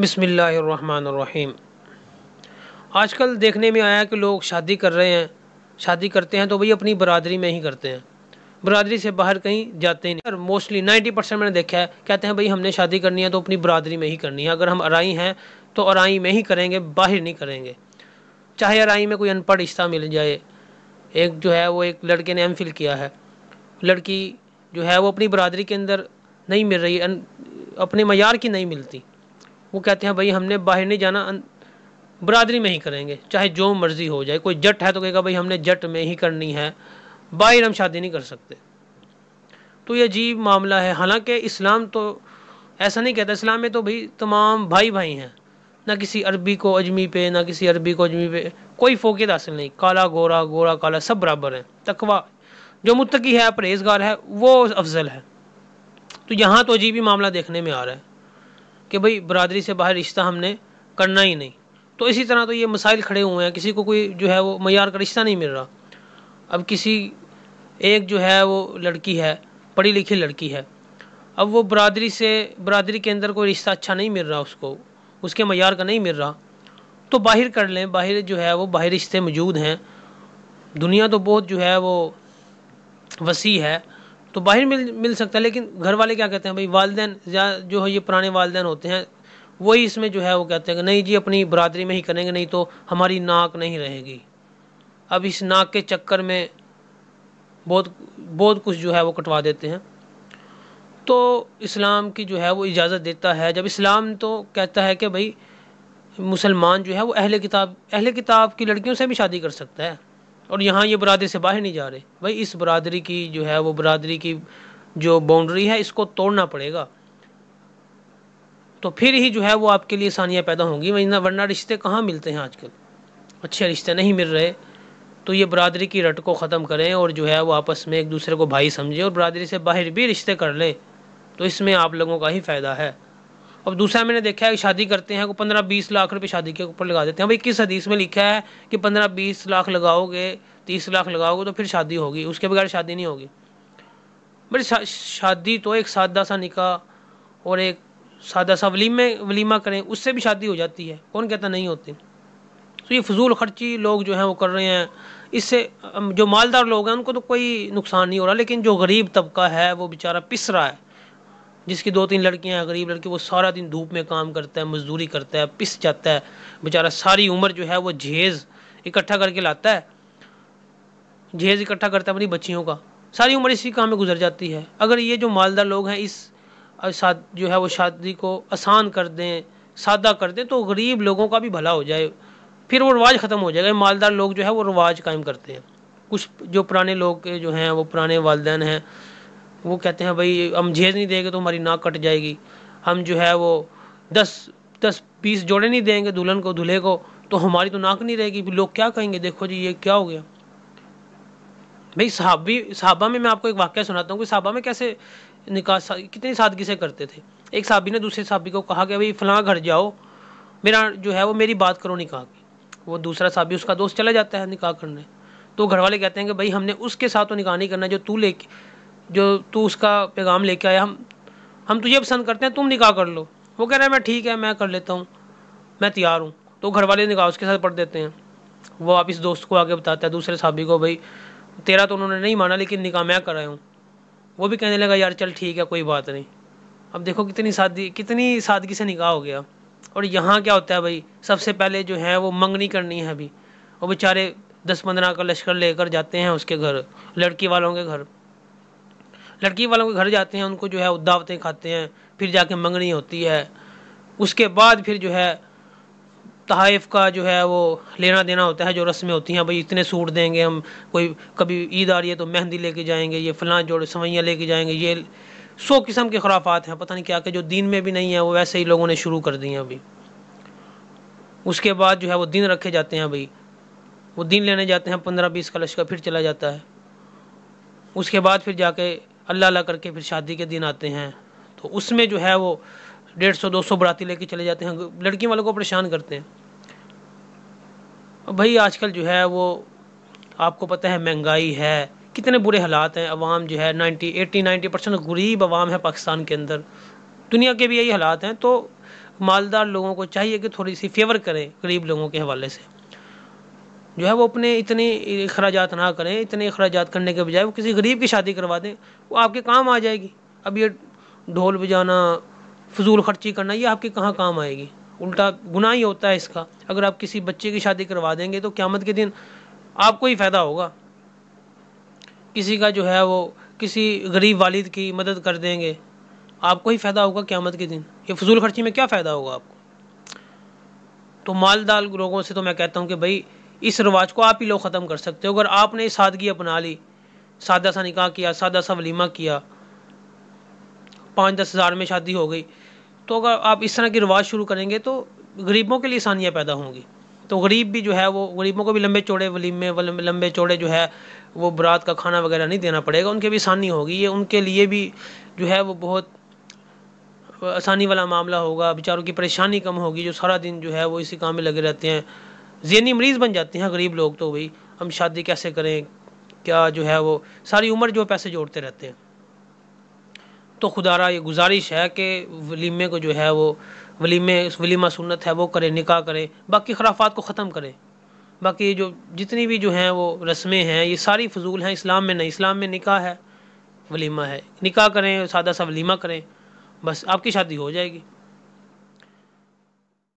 आज आजकल देखने में आया कि लोग शादी कर रहे हैं शादी करते हैं तो वही अपनी बरदरी में ही करते हैं बरदरी से बाहर कहीं जाते ही नहीं मोस्टली नाइन्टी परसेंट मैंने देखा है कहते हैं भाई हमने शादी करनी है तो अपनी बरदरी में ही करनी है अगर हम अराई हैं तो अराई में ही करेंगे बाहर नहीं करेंगे चाहे अराई में कोई अनपढ़ रिश्ता मिल जाए एक जो है वो एक लड़के ने एम किया है लड़की जो है वो अपनी बरदरी के अंदर नहीं मिल रही अपने मैार की नहीं मिलती वो कहते हैं भाई हमने बाहर नहीं जाना बरदरी में ही करेंगे चाहे जो मर्ज़ी हो जाए कोई जट है तो कहेगा भाई हमने जट में ही करनी है बाहर हम शादी नहीं कर सकते तो ये अजीब मामला है हालांकि इस्लाम तो ऐसा नहीं कहता इस्लाम में तो भाई तमाम भाई भाई हैं ना किसी अरबी को अजमी पे ना किसी अरबी को अजमी पे कोई फोकियत हासिल नहीं काला गोरा गोरा काला सब बराबर हैं तकवा जो मुतकी है परहेजगार है वो अफजल है तो यहाँ तो अजीब ही मामला देखने में आ रहा है कि भाई बरदरी से बाहर रिश्ता हमने करना ही नहीं तो इसी तरह तो ये मसाइल खड़े हुए हैं किसी को कोई जो है वो मैार का रिश्ता नहीं मिल रहा अब किसी एक जो है वो लड़की है पढ़ी लिखी लड़की है अब वो बरदरी से बरदरी के अंदर कोई रिश्ता अच्छा नहीं मिल रहा उसको उसके मैार का नहीं मिल रहा तो बाहर कर लें बाहर जो है वो बाहर रिश्ते मौजूद हैं दुनिया तो बहुत जो है वो वसी है तो बाहर मिल मिल सकता है लेकिन घर वाले क्या कहते हैं भाई वालदेन या जो है ये पुराने वालदेन होते हैं वही इसमें जो है वो कहते हैं कि नहीं जी अपनी बरदरी में ही करेंगे नहीं तो हमारी नाक नहीं रहेगी अब इस नाक के चक्कर में बहुत बहुत कुछ जो है वो कटवा देते हैं तो इस्लाम की जो है वो इजाज़त देता है जब इस्लाम तो कहता है कि भाई मुसलमान जो है वो अहले किताब अहले किताब की लड़कियों से भी शादी कर सकता है और यहाँ ये बरदरी से बाहर नहीं जा रहे भाई इस बरदरी की जो है वो बरदरी की जो बाउंड्री है इसको तोड़ना पड़ेगा तो फिर ही जो है वो आपके लिए आसानियाँ पैदा होंगी वरना वरना रिश्ते कहाँ मिलते हैं आजकल अच्छे रिश्ते नहीं मिल रहे तो ये बरदरी की रट को ख़त्म करें और जो है वो आपस में एक दूसरे को भाई समझें और बरदरी से बाहर भी रिश्ते कर लें तो इसमें आप लोगों का ही फ़ायदा है अब दूसरा मैंने देखा है कि शादी करते हैं को पंद्रह बीस लाख रुपये शादी के ऊपर लगा देते हैं भाई किस हदीस में लिखा है कि पंद्रह बीस लाख लगाओगे तीस लाख लगाओगे तो फिर शादी होगी उसके बगैर शादी नहीं होगी बड़ी शा, शादी तो एक सादा सा निका और एक सादा सा वलीमे वलीमा करें उससे भी शादी हो जाती है कौन कहता नहीं होती तो ये फजूल खर्ची लोग जो हैं वो कर रहे हैं इससे जो मालदार लोग हैं उनको तो कोई नुकसान नहीं हो रहा लेकिन जो गरीब तबका है वो बेचारा पिस रहा है जिसकी दो तीन लड़कियां हैं गरीब लड़की वो सारा दिन धूप में काम करता है मजदूरी करता है पिस जाता है बेचारा सारी उम्र जो है वो जहेज़ इकट्ठा करके लाता है जहेज़ इकट्ठा करता है अपनी बच्चियों का सारी उम्र इसी काम में गुजर जाती है अगर ये जो मालदार लोग हैं इस जो है वो शादी को आसान कर दें सादा कर दें तो गरीब लोगों का भी भला हो जाए फिर वो रिवाज ख़त्म हो जाएगा मालदार लोग जो है वो रिवाज कायम करते हैं कुछ जो पुराने लोग जो हैं वो पुराने वालदेन हैं वो कहते हैं भाई हम झेज नहीं देंगे तो हमारी नाक कट जाएगी हम जो है वो दस दस पीस जोड़े नहीं देंगे दुल्हन को दूल्हे को तो हमारी तो नाक नहीं रहेगी लोग क्या कहेंगे देखो जी ये क्या हो गया भाई साहबी साहबा में मैं आपको एक वाक्य सुनाता हूँ कि साहबा में कैसे निकाह सा, कितनी सादगी से करते थे एक साहबी ने दूसरे साहबी को कहा कि भाई फलां घर जाओ मेरा जो है वो मेरी बात करो निकाह की वो दूसरा साहबी उसका दोस्त चला जाता है निकाह करने तो घर वाले कहते हैं कि भाई हमने उसके साथ तो निकाह नहीं करना जो तू लेके जो तू उसका पैगाम लेके आया हम हम तुझे पसंद करते हैं तुम निकाह कर लो वो कह रहा है मैं ठीक है मैं कर लेता हूँ मैं तैयार हूँ तो घर वाले निकाह उसके साथ पढ़ देते हैं वो आप इस दोस्त को आगे बताता है दूसरे साहबी को भाई तेरा तो उन्होंने नहीं माना लेकिन निकाह मैं कराया हूँ वो भी कहने लगा यार चल ठीक है कोई बात नहीं अब देखो कितनी सादगी कितनी सादगी से निकाह हो गया और यहाँ क्या होता है भाई सबसे पहले जो है वो मंगनी करनी है अभी और बेचारे दस पंद्रह का लश्कर लेकर जाते हैं उसके घर लड़की वालों के घर लड़की वालों के घर जाते हैं उनको जो है उद्दावतें खाते हैं फिर जाके मंगनी होती है उसके बाद फिर जो है तहाइफ का जो है वो लेना देना होता है जो रस्में होती हैं भाई इतने सूट देंगे हम कोई कभी ईद आ रही है तो मेहंदी लेके जाएंगे ये फलां जोड़े सवैयाँ लेके जाएंगे ये सौ किस्म के खराफात हैं पता नहीं क्या के जो दिन में भी नहीं है वो वैसे ही लोगों ने शुरू कर दिए हैं अभी उसके बाद जो है वो दिन रखे जाते हैं भाई वो दिन लेने जाते हैं पंद्रह बीस कलश का फिर चला जाता है उसके बाद फिर जाके अल्लाह अल्लाह करके फिर शादी के दिन आते हैं तो उसमें जो है वो डेढ़ सौ दो सौ बराती लेके चले जाते हैं लड़की वालों को परेशान करते हैं भाई आजकल जो है वो आपको पता है महंगाई है कितने बुरे हालात हैं अवाम जो है नाइन्टी एटी नाइन्टी परसेंट गरीब आवाम है पाकिस्तान के अंदर दुनिया के भी यही हालात हैं तो मालदार लोगों को चाहिए कि थोड़ी सी फेवर करें गरीब लोगों के हवाले से जो है वो अपने इतने अखराज ना करें इतने अखराज करने के बजाय वो किसी गरीब की शादी करवा दें वो आपके काम आ जाएगी अब ये ढोल बजाना फजूल खर्ची करना ये आपके कहाँ काम आएगी उल्टा गुना ही होता है इसका अगर आप किसी बच्चे की शादी करवा देंगे तो क़्यामत के दिन आपको ही फ़ायदा होगा किसी का जो है वो किसी गरीब वालिद की मदद कर देंगे आपको ही फ़ायदा होगा क़्यामत के दिन ये फजूल खर्ची में क्या फ़ायदा होगा आपको तो मालदाल लोगों से तो मैं कहता हूँ कि भाई इस रिवाज को आप ही लोग ख़त्म कर सकते हो अगर आपने सादगी अपना ली सादा सा निकाह किया सादा सा वलीमा किया पाँच दस हज़ार में शादी हो गई तो अगर आप इस तरह की रिवाज शुरू करेंगे तो गरीबों के लिए आसानियाँ पैदा होंगी तो गरीब भी जो है वो गरीबों को भी लंबे चौड़े वलीमे लंबे चौड़े जो है वो बरात का खाना वगैरह नहीं देना पड़ेगा उनके भी आसानी होगी ये उनके लिए भी जो है वो बहुत आसानी वाला मामला होगा बेचारों की परेशानी कम होगी जो सारा दिन जो है वो इसी काम में लगे रहते हैं जहनी मरीज़ बन जाते हैं गरीब लोग तो भाई हम शादी कैसे करें क्या जो है वो सारी उम्र जो पैसे जोड़ते रहते हैं तो खुदा ये गुजारिश है कि वलीमे को जो है वो वलीमे वलीमा सुन्नत है वो करें निकाह करें बाकी खराफात को ख़त्म करें बाकी जो जितनी भी जो हैं वो रस्में हैं ये सारी फजूल हैं इस्लाम में नहीं इस्लाम में निकाह है वलीमा है निकाह करें सादा सा वलीमा करें बस आपकी शादी हो जाएगी